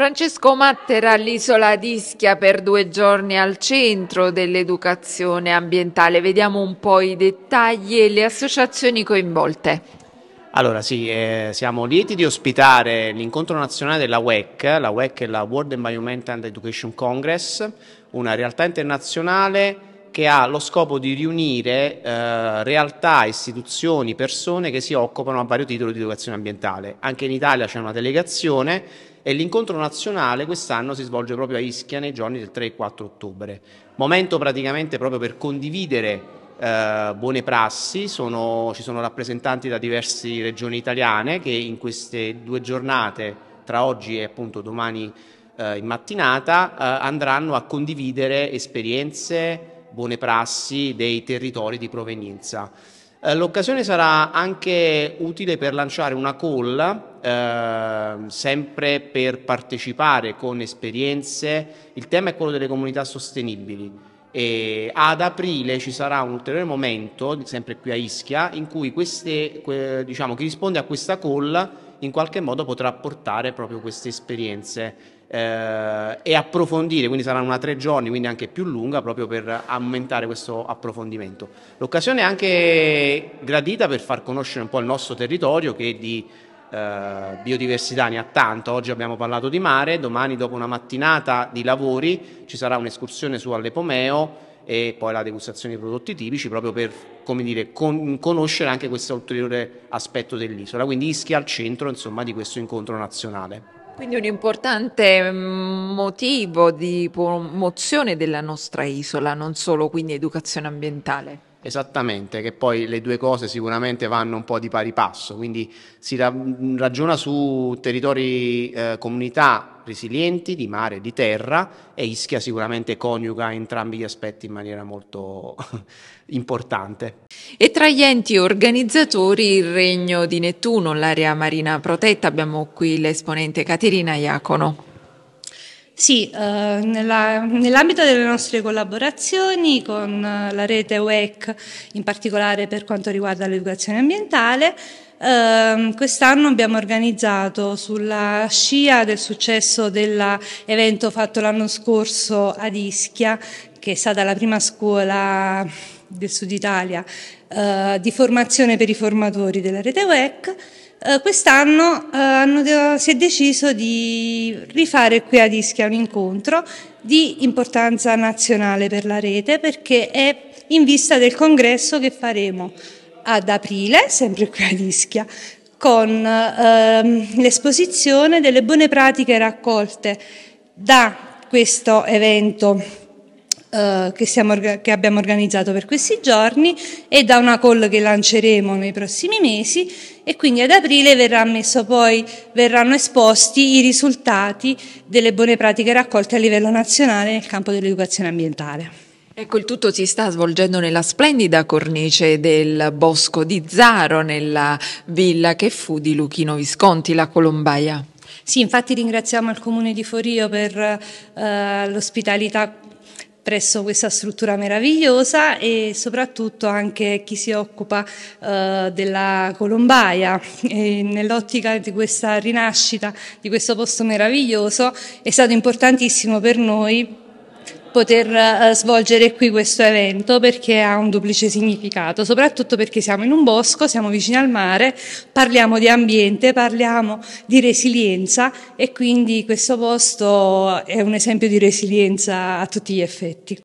Francesco Mattera all'isola di Ischia per due giorni al centro dell'educazione ambientale. Vediamo un po' i dettagli e le associazioni coinvolte. Allora sì, eh, siamo lieti di ospitare l'incontro nazionale della WEC, la WEC è la World Environment and Education Congress, una realtà internazionale che ha lo scopo di riunire eh, realtà, istituzioni, persone che si occupano a vario titolo di educazione ambientale. Anche in Italia c'è una delegazione e l'incontro nazionale quest'anno si svolge proprio a Ischia nei giorni del 3 e 4 ottobre. Momento praticamente proprio per condividere eh, buone prassi, sono, ci sono rappresentanti da diverse regioni italiane che in queste due giornate, tra oggi e appunto domani eh, in mattinata, eh, andranno a condividere esperienze, buone prassi dei territori di provenienza. Eh, l'occasione sarà anche utile per lanciare una call Ehm, sempre per partecipare con esperienze, il tema è quello delle comunità sostenibili. E ad aprile ci sarà un ulteriore momento, sempre qui a Ischia, in cui queste, diciamo, chi risponde a questa call in qualche modo potrà portare proprio queste esperienze eh, e approfondire, quindi sarà una tre giorni, quindi anche più lunga, proprio per aumentare questo approfondimento. L'occasione è anche gradita per far conoscere un po' il nostro territorio che è di eh, biodiversità ne ha tanto, oggi abbiamo parlato di mare, domani dopo una mattinata di lavori ci sarà un'escursione su Allepomeo e poi la degustazione dei prodotti tipici proprio per come dire, con- conoscere anche questo ulteriore aspetto dell'isola, quindi Ischia al centro insomma, di questo incontro nazionale. Quindi un importante mm, motivo di promozione della nostra isola, non solo quindi educazione ambientale. Esattamente, che poi le due cose sicuramente vanno un po' di pari passo, quindi si ra- ragiona su territori, eh, comunità resilienti di mare e di terra e Ischia sicuramente coniuga entrambi gli aspetti in maniera molto importante. E tra gli enti organizzatori il Regno di Nettuno, l'area marina protetta, abbiamo qui l'esponente Caterina Iacono. Sì, eh, nella, nell'ambito delle nostre collaborazioni con eh, la rete UEC, in particolare per quanto riguarda l'educazione ambientale, Uh, quest'anno abbiamo organizzato sulla scia del successo dell'evento fatto l'anno scorso ad Ischia, che è stata la prima scuola del Sud Italia uh, di formazione per i formatori della rete WEC. Uh, eh, quest'anno eh, si è deciso di rifare qui ad Ischia un incontro di importanza nazionale per la rete perché è in vista del congresso che faremo ad aprile, sempre qui a Ischia, con ehm, l'esposizione delle buone pratiche raccolte da questo evento eh, che, siamo, che abbiamo organizzato per questi giorni e da una call che lanceremo nei prossimi mesi e quindi ad aprile verrà messo poi, verranno esposti i risultati delle buone pratiche raccolte a livello nazionale nel campo dell'educazione ambientale. Ecco, il tutto si sta svolgendo nella splendida cornice del Bosco di Zaro, nella villa che fu di Luchino Visconti, la Colombaia. Sì, infatti ringraziamo il Comune di Forio per eh, l'ospitalità presso questa struttura meravigliosa e soprattutto anche chi si occupa eh, della Colombaia. nell'ottica di questa rinascita, di questo posto meraviglioso, è stato importantissimo per noi poter eh, svolgere qui questo evento perché ha un duplice significato, soprattutto perché siamo in un bosco, siamo vicini al mare, parliamo di ambiente, parliamo di resilienza e quindi questo posto è un esempio di resilienza a tutti gli effetti.